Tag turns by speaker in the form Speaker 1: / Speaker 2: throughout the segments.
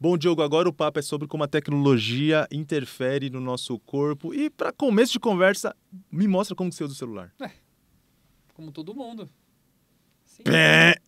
Speaker 1: Bom, Diogo, agora o papo é sobre como a tecnologia interfere no nosso corpo. E para começo de conversa, me mostra como você usa o celular. É,
Speaker 2: como todo mundo.
Speaker 1: Sim. Pé.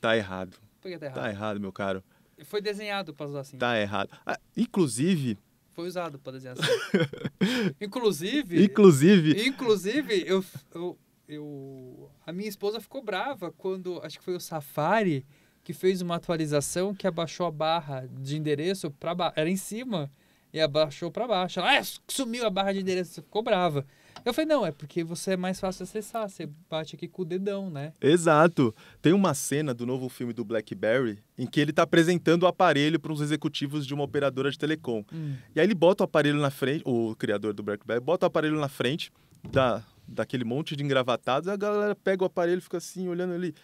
Speaker 1: Tá errado. Por que tá, tá errado? Tá errado, meu caro.
Speaker 2: Foi desenhado para usar assim. Tá
Speaker 1: errado. Ah, inclusive,
Speaker 2: foi usado para desenhar assim. inclusive, inclusive, inclusive, eu, eu, eu, a minha esposa ficou brava quando acho que foi o Safari que fez uma atualização que abaixou a barra de endereço para baixo. Era em cima e abaixou para baixo. Ela, ah, sumiu a barra de endereço, ficou brava. Eu falei, não, é porque você é mais fácil acessar, você bate aqui com o dedão,
Speaker 1: né? Exato. Tem uma cena do novo filme do BlackBerry em que ele está apresentando o aparelho para os executivos de uma operadora de telecom. Hum. E aí ele bota o aparelho na frente, o criador do BlackBerry bota o aparelho na frente da, daquele monte de engravatados, a galera pega o aparelho e fica assim, olhando ali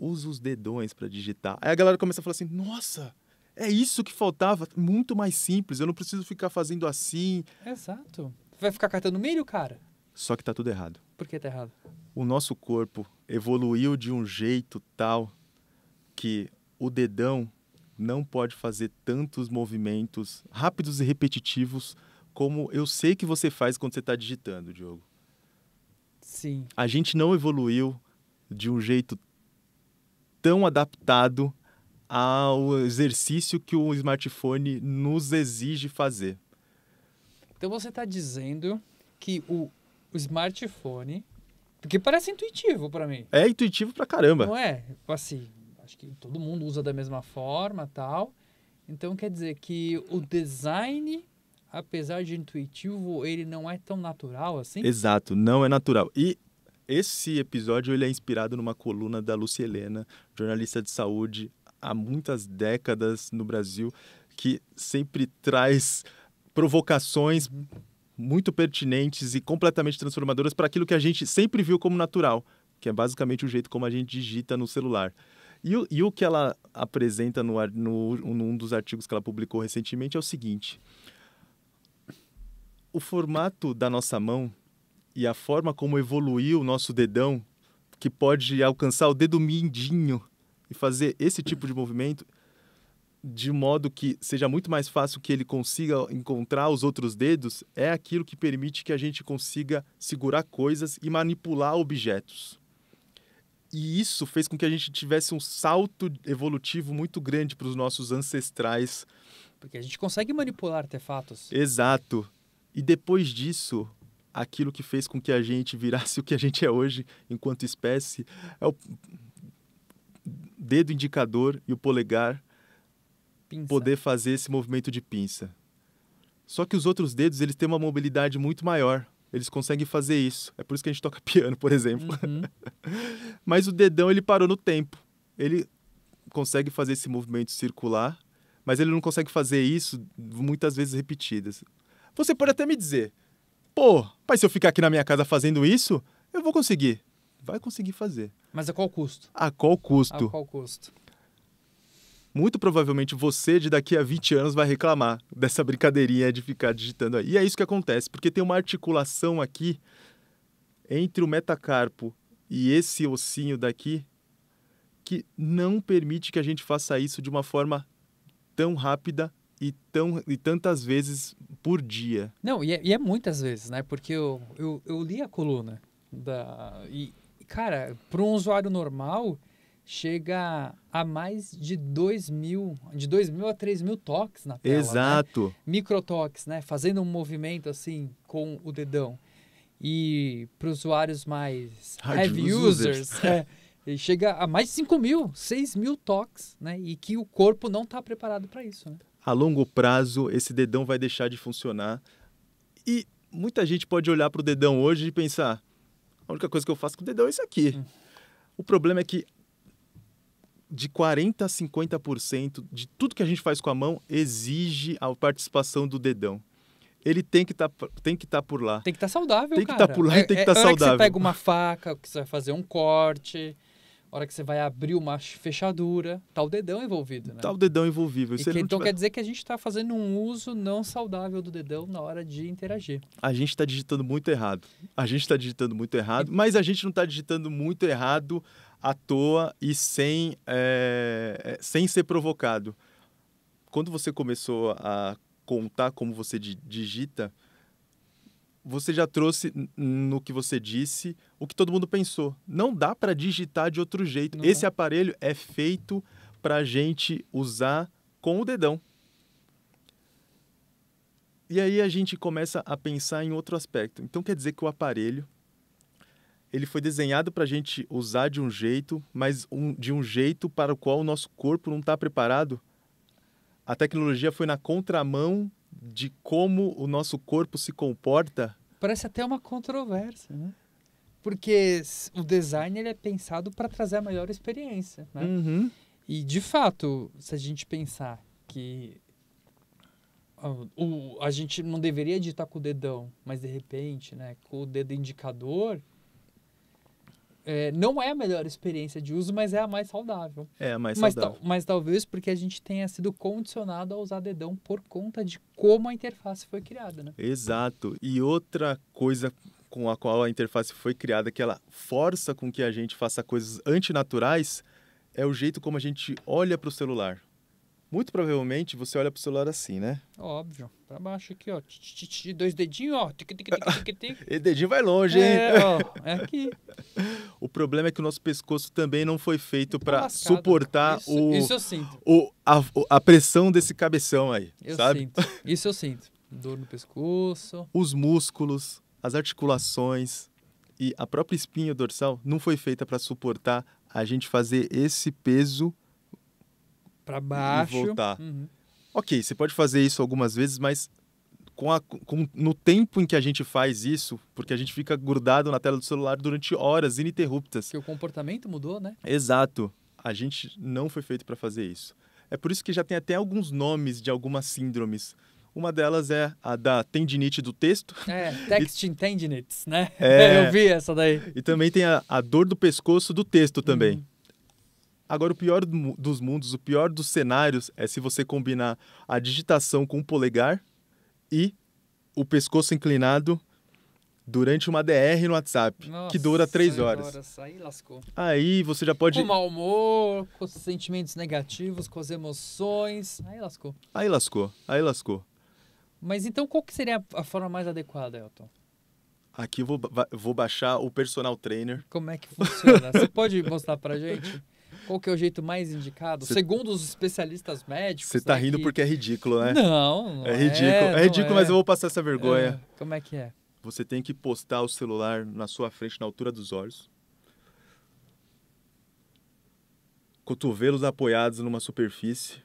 Speaker 1: usa os dedões para digitar. Aí a galera começa a falar assim: nossa, é isso que faltava, muito mais simples, eu não preciso ficar fazendo assim. Exato. Vai ficar cartando milho, cara? Só que tá tudo errado. Por que tá errado? O nosso corpo evoluiu de um jeito tal que o dedão não pode fazer tantos movimentos rápidos e repetitivos como eu sei que você faz quando você está digitando, Diogo. Sim. A gente não evoluiu de um jeito tão adaptado ao exercício que o smartphone nos exige fazer.
Speaker 2: Então você está dizendo que o, o, smartphone, porque parece intuitivo para mim.
Speaker 1: É intuitivo para caramba. Não
Speaker 2: é? Assim, acho que todo mundo usa da mesma forma, tal. Então quer dizer que o design apesar de intuitivo, ele não é tão natural assim?
Speaker 1: Exato, não é natural. E esse episódio ele é inspirado numa coluna da Lúcia Helena, jornalista de saúde há muitas décadas no Brasil, que sempre traz provocações muito pertinentes e completamente transformadoras para aquilo que a gente sempre viu como natural, que é basicamente o jeito como a gente digita no celular. E o, e o que ela apresenta no, no, num dos artigos que ela publicou recentemente é o seguinte: o formato da nossa mão e a forma como evoluiu o nosso dedão, que pode alcançar o dedo mindinho e fazer esse tipo de movimento de modo que seja muito mais fácil que ele consiga encontrar os outros dedos, é aquilo que permite que a gente consiga segurar coisas e manipular objetos. E isso fez com que a gente tivesse um salto evolutivo muito grande para os nossos ancestrais.
Speaker 2: Porque a gente consegue manipular artefatos.
Speaker 1: Exato. E depois disso, aquilo que fez com que a gente virasse o que a gente é hoje enquanto espécie é o dedo indicador e o polegar pinça. poder fazer esse movimento de pinça. Só que os outros dedos, eles têm uma mobilidade muito maior. Eles conseguem fazer isso. É por isso que a gente toca piano, por exemplo. Uhum. Mas o dedão, ele parou no tempo. Ele consegue fazer esse movimento circular, mas ele não consegue fazer isso muitas vezes repetidas. Você pode até me dizer, Pô, mas se eu ficar aqui na minha casa fazendo isso, eu vou conseguir. Vai conseguir fazer. Mas a qual custo? A qual custo? A qual custo? Muito provavelmente você, de daqui a 20 anos, vai reclamar dessa brincadeirinha de ficar digitando aí. E é isso que acontece, porque tem uma articulação aqui entre o metacarpo e esse ossinho daqui que não permite que a gente faça isso de uma forma tão rápida e, tão, e tantas vezes por dia.
Speaker 2: Não, e é, e é muitas vezes, né? Porque eu, eu, eu, li a coluna da. E, cara, para um usuário normal, chega a mais de 2 mil, de 2 mil a 3 mil toques na tela. Né? Exato. Né? Microtoques, né? Fazendo um movimento assim com o dedão. E para usuários mais Hard heavy users, users é, chega a mais de 5 mil, 6 mil toques, né? E que o corpo não está preparado para isso, né?
Speaker 1: a longo prazo esse dedão vai deixar de funcionar. E muita gente pode olhar para o dedão hoje e pensar: a única coisa que eu faço com o dedão é isso aqui. Hum. O problema é que de 40% a 50% de tudo que a gente faz com a mão exige a participação do dedão. Ele tem que tá, estar tá por lá. Tem que estar tá saudável, Tem que estar tá por lá é, e tem que estar é, tá saudável. Que você pega
Speaker 2: uma faca, que você vai fazer um corte hora que você vai abrir uma fechadura, tá o dedão envolvido, né?
Speaker 1: Tá o dedão envolvido.
Speaker 2: Que, então tiver... quer dizer que a gente está fazendo um uso não saudável do dedão na hora de interagir.
Speaker 1: A gente está digitando muito errado. A gente está digitando muito errado, mas a gente não está digitando muito errado à toa e sem, é, sem ser provocado. Quando você começou a contar como você digita, você já trouxe no que você disse o que todo mundo pensou. Não dá para digitar de outro jeito. Não. Esse aparelho é feito para a gente usar com o dedão. E aí a gente começa a pensar em outro aspecto. Então quer dizer que o aparelho ele foi desenhado para a gente usar de um jeito, mas um, de um jeito para o qual o nosso corpo não está preparado. A tecnologia foi na contramão de como o nosso corpo se comporta.
Speaker 2: Parece até uma
Speaker 1: controvérsia, né? Porque o design ele é pensado
Speaker 2: para trazer a melhor experiência, né? Uhum. E de fato, se a gente pensar que o, a gente não deveria digitar com o dedão, mas de repente, né, com o dedo indicador, é, não é a melhor experiência de uso, mas é a mais saudável. É a mais mas saudável. mas talvez porque a gente tenha sido condicionado a usar dedão por conta de como a interface foi criada, né?
Speaker 1: Exato. E outra coisa com a qual a interface foi criada, que ela força com que a gente faça coisas antinaturais, é o jeito como a gente olha para o celular. Muito provavelmente você olha pro celular assim, né?
Speaker 2: Óbvio. Pra baixo aqui, ó. Dois dedinhos, ó.
Speaker 1: e dedinho vai longe, hein? É, ó. É aqui. o problema é que o nosso pescoço também não foi feito para tá suportar isso, o, isso eu sinto. O, a, a pressão desse cabeção aí, eu sabe? Sinto. Isso eu sinto. Dor no pescoço. Os músculos, as articulações e a própria espinha dorsal não foi feita para suportar a gente fazer esse peso
Speaker 2: para baixo e voltar.
Speaker 1: Uhum. Ok, você pode fazer isso algumas vezes, mas com a, com, no tempo em que a gente faz isso, porque a gente fica grudado na tela do celular durante horas ininterruptas. Que o comportamento mudou, né? Exato. A gente não foi feito para fazer isso. É por isso que já tem até alguns nomes de algumas síndromes. Uma delas é a da tendinite do texto. É, texting
Speaker 2: tendinites, né? É, Eu vi
Speaker 1: essa daí. E também tem a, a dor do pescoço do texto também. Hum. Agora, o pior dos mundos, o pior dos cenários é se você combinar a digitação com o polegar e o pescoço inclinado durante uma DR no WhatsApp, Nossa, que dura três horas.
Speaker 2: Aí lascou.
Speaker 1: Aí você já pode. Com o mau
Speaker 2: humor, com os sentimentos negativos, com as emoções. Aí lascou.
Speaker 1: Aí lascou, aí lascou.
Speaker 2: Mas então qual que seria a forma mais adequada, Elton?
Speaker 1: Aqui eu vou, vou baixar o personal trainer. Como é que funciona? você pode
Speaker 2: mostrar pra gente? Qual que é o jeito mais indicado? Cê... Segundo os especialistas médicos. Você
Speaker 1: está rindo porque é ridículo, né? Não, não é ridículo. É, é ridículo, mas é. eu vou passar essa vergonha. É, como é que é? Você tem que postar o celular na sua frente, na altura dos olhos. Cotovelos apoiados numa superfície.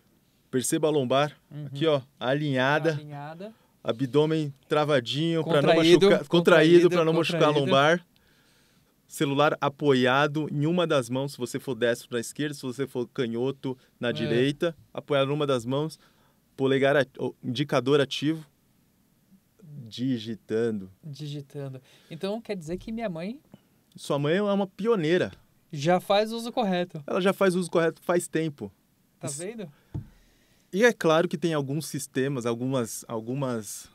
Speaker 1: Perceba a lombar, uhum. aqui ó, alinhada. Alinhada abdômen travadinho para não machucar, contraído, contraído para não contraído. machucar a lombar celular apoiado em uma das mãos, se você for destro na esquerda, se você for canhoto na é. direita, apoiado numa das mãos, polegar indicador ativo, digitando.
Speaker 2: Digitando. Então quer dizer que minha mãe.
Speaker 1: Sua mãe é uma pioneira. Já faz uso correto. Ela já faz uso correto faz tempo. Tá vendo? E é claro que tem alguns sistemas, algumas, algumas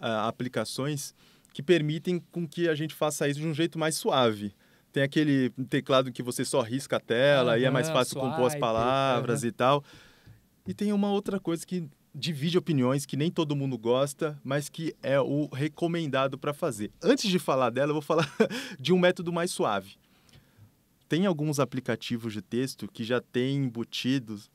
Speaker 1: uh, aplicações que permitem com que a gente faça isso de um jeito mais suave. Tem aquele teclado que você só risca a tela uhum, e é mais fácil swipe, compor as palavras uhum. e tal. E tem uma outra coisa que divide opiniões, que nem todo mundo gosta, mas que é o recomendado para fazer. Antes de falar dela, eu vou falar de um método mais suave. Tem alguns aplicativos de texto que já têm embutidos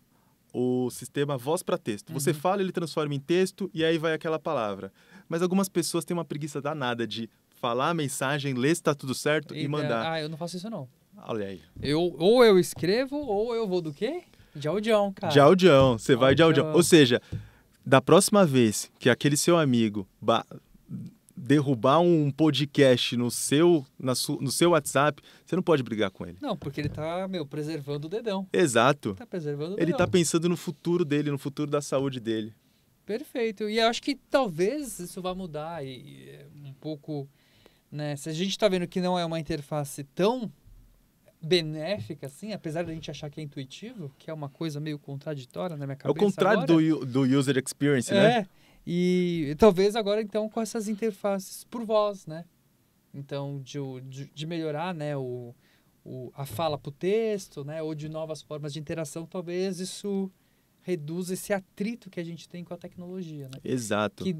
Speaker 1: o sistema voz para texto. Você uhum. fala, ele transforma em texto e aí vai aquela palavra. Mas algumas pessoas têm uma preguiça danada de falar a mensagem, ler se tá tudo certo e, e mandar. Ah, eu não faço isso não. Olha aí. Eu, ou eu escrevo ou eu vou do quê? De audião, cara. De audião. Você vai de audião. Ou seja, da próxima vez que aquele seu amigo derrubar um podcast no seu, na su, no seu WhatsApp, você não pode brigar com ele.
Speaker 2: Não, porque ele tá, meu, preservando o dedão.
Speaker 1: Exato. Tá preservando o dedão. Ele tá pensando no futuro dele, no futuro da saúde dele.
Speaker 2: Perfeito. E eu acho que talvez isso vá mudar e, é, um pouco, né? Se a gente está vendo que não é uma interface tão benéfica assim, apesar da gente achar que é intuitivo, que é uma coisa meio contraditória na minha cabeça. É o contrário agora.
Speaker 1: do, do user experience, né? é. né?
Speaker 2: E, talvez agora, então, com essas interfaces por voz, né? Então, de, de, de melhorar né, o, o, a fala para o texto, né? Ou de novas formas de interação, talvez isso reduza esse atrito que a gente tem com a tecnologia, né? Exato. Que,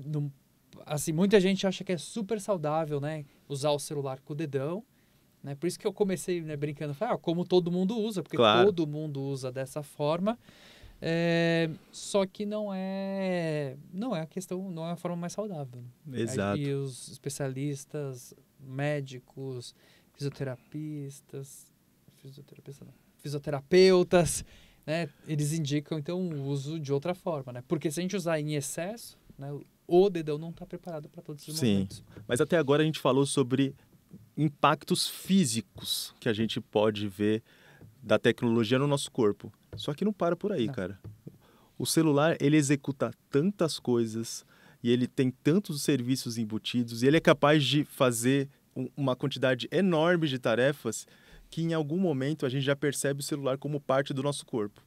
Speaker 2: assim, muita gente acha que é super saudável, né? Usar o celular com o dedão, né? Por isso que eu comecei né, brincando, falei, ah, como todo mundo usa, porque claro. todo mundo usa dessa forma. É, só que não é não é a questão, não é a forma mais saudável. Exato. E os especialistas, médicos, fisioterapistas, fisioterapista não, fisioterapeutas, né, eles indicam então o uso de outra forma, né? Porque se a gente usar em excesso, né, o dedão não está preparado para todos os Sim. momentos. Sim.
Speaker 1: Mas até agora a gente falou sobre impactos físicos que a gente pode ver da tecnologia no nosso corpo. Só que não para por aí, não. cara. O celular, ele executa tantas coisas e ele tem tantos serviços embutidos e ele é capaz de fazer uma quantidade enorme de tarefas que em algum momento a gente já percebe o celular como parte do nosso corpo.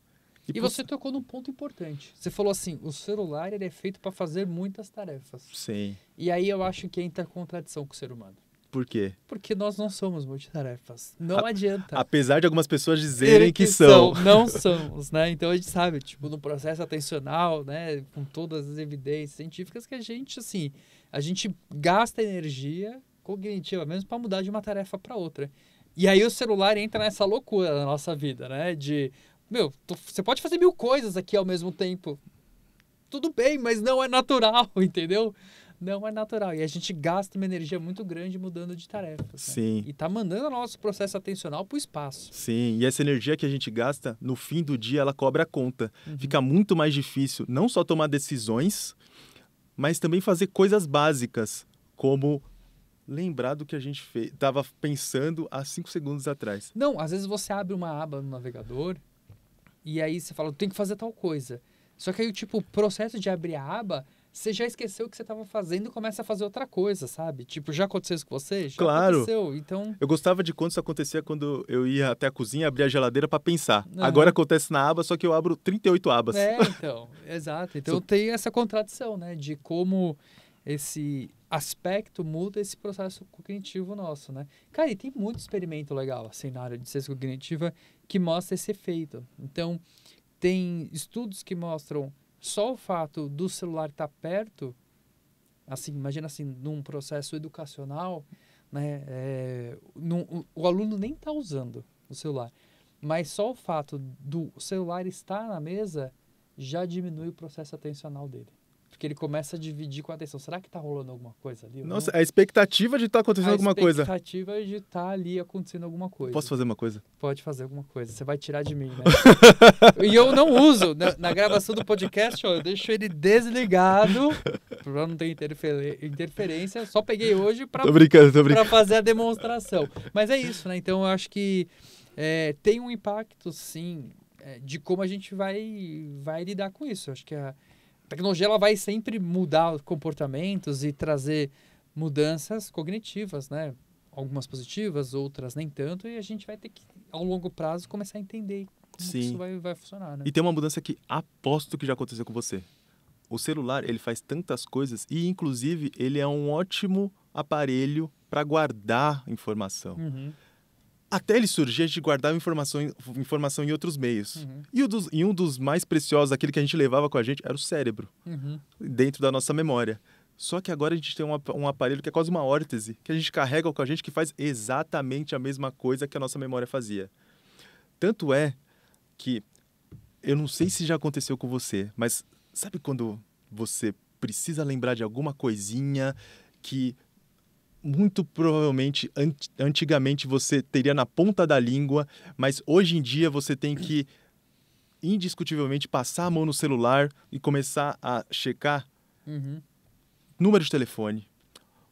Speaker 2: E, e por... você tocou num ponto importante. Você falou assim, o celular ele é feito para fazer muitas tarefas. Sim. E aí eu acho que entra a contradição com o ser humano. Por quê? Porque nós não somos multitarefas. Não a, adianta.
Speaker 1: Apesar de algumas pessoas dizerem que, que, são. Não
Speaker 2: somos, né? Então a gente sabe, tipo, no processo atencional, né? Com todas as evidências científicas que a gente, assim, a gente gasta energia cognitiva mesmo para mudar de uma tarefa para outra. E aí o celular entra nessa loucura na nossa vida, né? De, meu, tu, você pode fazer mil coisas aqui ao mesmo tempo. Tudo bem, mas não é natural, entendeu? não é natural. E a gente gasta uma energia muito grande mudando de tarefa. Sim. Né? E tá mandando o nosso processo atencional para o espaço.
Speaker 1: Sim, e essa energia que a gente gasta, no fim do dia, ela cobra a conta. Uhum. Fica muito mais difícil não só tomar decisões, mas também fazer coisas básicas, como lembrar do que a gente estava pensando há cinco segundos atrás.
Speaker 2: Não, às vezes você abre uma aba no navegador e aí você fala, tem que fazer tal coisa. Só que aí, tipo, o processo de abrir a aba você já esqueceu o que você estava fazendo e começa a fazer outra coisa, sabe? Tipo, já aconteceu isso com você? Já claro. Aconteceu, então...
Speaker 1: Eu gostava de quando isso acontecia quando eu ia até a cozinha, abria a geladeira para pensar. Uhum. Agora acontece na aba, só que eu abro 38 abas. É,
Speaker 2: então, exato. Então so... tem essa contradição, né? De como esse aspecto muda esse processo cognitivo nosso, né? Cara, e tem muito experimento legal, assim, na área de ciência cognitiva que mostra esse efeito. Então, tem estudos que mostram só o fato do celular estar tá perto, assim, imagina assim, num processo educacional, né, é, o, o aluno nem está usando o celular, mas só o fato do celular estar na mesa já diminui o processo atencional dele que ele começa a dividir com a atenção. Será que tá rolando alguma coisa ali? Nossa, não? a
Speaker 1: expectativa de estar tá acontecendo a alguma coisa. A
Speaker 2: expectativa de estar tá ali acontecendo alguma coisa. Posso fazer uma coisa? Pode fazer alguma coisa. Você vai tirar de mim, né? e eu não uso. Na, na gravação do podcast, ó, eu deixo ele desligado pra não ter interfer interferência. Só peguei hoje pra, tô brincando, tô brincando. pra fazer a demonstração. Mas é isso, né? Então eu acho que é, tem um impacto, sim, é, de como a gente vai, vai lidar com isso. Eu acho que a tecnologia ela vai sempre mudar comportamentos e trazer mudanças cognitivas, né? Algumas positivas, outras nem tanto, e a gente vai ter que, ao longo prazo, começar a entender como Sim. isso vai, vai funcionar. Né? E
Speaker 1: tem uma mudança que aposto que já aconteceu com você. O celular, ele faz tantas coisas e, inclusive, ele é um ótimo aparelho para guardar informação. Uhum. Até ele surgir, a gente guardava informação, informação em outros meios. Uhum. E, um dos, e, um dos mais preciosos, aquele que a gente levava com a gente, era o cérebro, uhum. dentro da nossa memória. Só que agora a gente tem um, um, aparelho que é quase uma órtese, que a gente carrega com a gente, que faz exatamente a mesma coisa que a nossa memória fazia. Tanto é que, eu não sei se já aconteceu com você, mas sabe quando você precisa lembrar de alguma coisinha que muito provavelmente antigamente você teria na ponta da língua, mas hoje em dia você tem que indiscutivelmente passar a mão no celular e começar a checar uhum. número de telefone,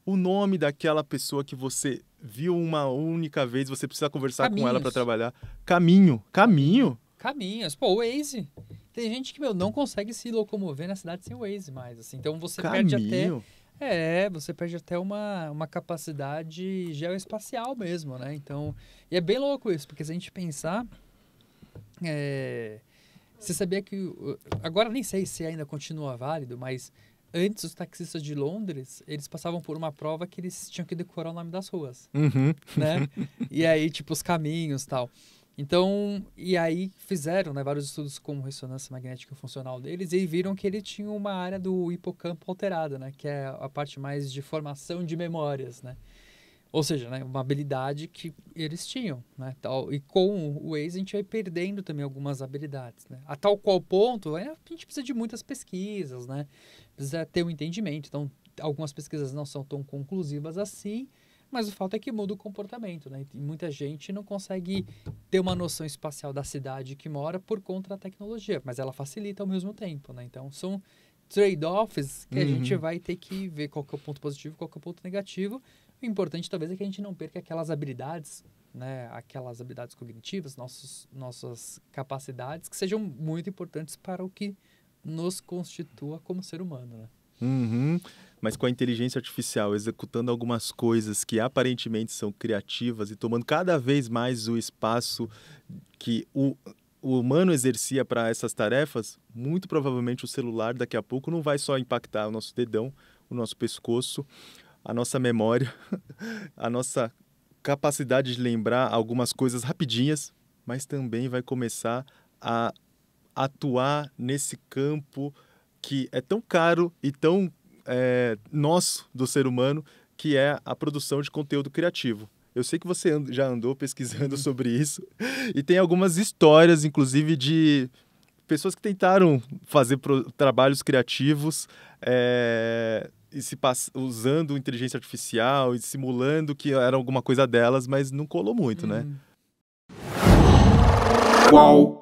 Speaker 1: o nome daquela pessoa que você viu uma única vez, você precisa conversar Caminhos. com ela para trabalhar. Caminho, caminho.
Speaker 2: Caminhos. Pô, Waze. Tem gente que meu, não consegue se locomover na cidade sem o Waze mais. Assim. Então você Caminho. perde até é, você perde até uma, uma capacidade geoespacial mesmo, né? Então, e é bem louco isso, porque se a gente pensar, é, você sabia que agora nem sei se ainda continua válido, mas antes os taxistas de Londres eles passavam por uma prova que eles tinham que decorar o nome das ruas, uhum. né? E aí tipo os caminhos tal. Então, e aí fizeram né, vários estudos com ressonância magnética funcional deles e viram que ele tinha uma área do hipocampo alterada, né, que é a parte mais de formação de memórias, né? Ou seja, né, uma habilidade que eles tinham, né, tal. E com o Waze a gente vai perdendo também algumas habilidades, né? A tal qual ponto, é, a gente precisa de muitas pesquisas, né? Precisa ter um entendimento. Então, algumas pesquisas não são tão conclusivas assim, mas o fato é que muda o comportamento, né? E muita gente não consegue ter uma noção espacial da cidade que mora por conta da tecnologia, mas ela facilita ao mesmo tempo, né? Então são trade-offs que uhum. a gente uhum. vai ter que ver qual que é o ponto positivo, qual que é o ponto negativo. O importante talvez é que a gente não perca aquelas habilidades, né? Aquelas habilidades cognitivas, nossos, nossas capacidades que sejam muito importantes para o que nos constitua como ser humano, né?
Speaker 1: Uhum mas com a inteligência artificial executando algumas coisas que aparentemente são criativas e tomando cada vez mais o espaço que o, o humano exercia para essas tarefas, muito provavelmente o celular daqui a pouco não vai só impactar o nosso dedão, o nosso pescoço, a nossa memória, a nossa capacidade de lembrar algumas coisas rapidinhas, mas também vai começar a atuar nesse campo que é tão caro e tão é, nosso do ser humano, que é a produção de conteúdo criativo. Eu sei que você já andou pesquisando uhum. sobre isso e tem algumas histórias, inclusive, de pessoas que tentaram fazer trabalhos criativos é, e se usando inteligência artificial e simulando que era alguma coisa delas, mas não colou muito, né? Qual